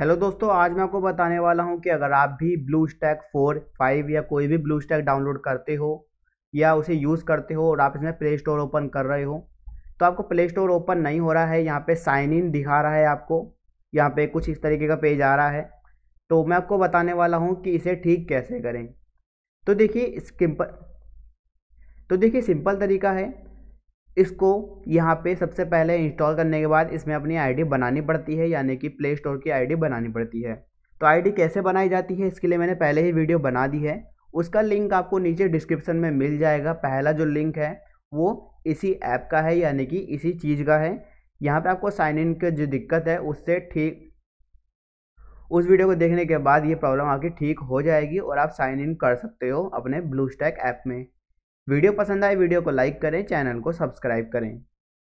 hello दोस्तों आज मैं आपको बताने वाला हूं कि अगर आप भी ब्लू स्टैक फोर फाइव या कोई भी ब्लू स्टैक डाउनलोड करते हो या उसे यूज़ करते हो और आप इसमें प्ले स्टोर ओपन कर रहे हो तो आपको प्ले स्टोर ओपन नहीं हो रहा है यहाँ पे साइन इन दिखा रहा है आपको यहाँ पे कुछ इस तरीके का पेज आ रहा है तो मैं आपको बताने वाला हूँ कि इसे ठीक कैसे करें तो देखिए सिंपल तो देखिए सिंपल तरीका है इसको यहाँ पे सबसे पहले इंस्टॉल करने के बाद इसमें अपनी आईडी बनानी पड़ती है यानी कि प्ले स्टोर की आईडी बनानी पड़ती है तो आईडी कैसे बनाई जाती है इसके लिए मैंने पहले ही वीडियो बना दी है उसका लिंक आपको नीचे डिस्क्रिप्शन में मिल जाएगा पहला जो लिंक है वो इसी ऐप का है यानी कि इसी चीज़ का है यहाँ पर आपको साइन इन की जो दिक्कत है उससे ठीक उस वीडियो को देखने के बाद ये प्रॉब्लम आपकी ठीक हो जाएगी और आप साइन इन कर सकते हो अपने ब्लू स्टैक ऐप में वीडियो पसंद आए वीडियो को लाइक करें चैनल को सब्सक्राइब करें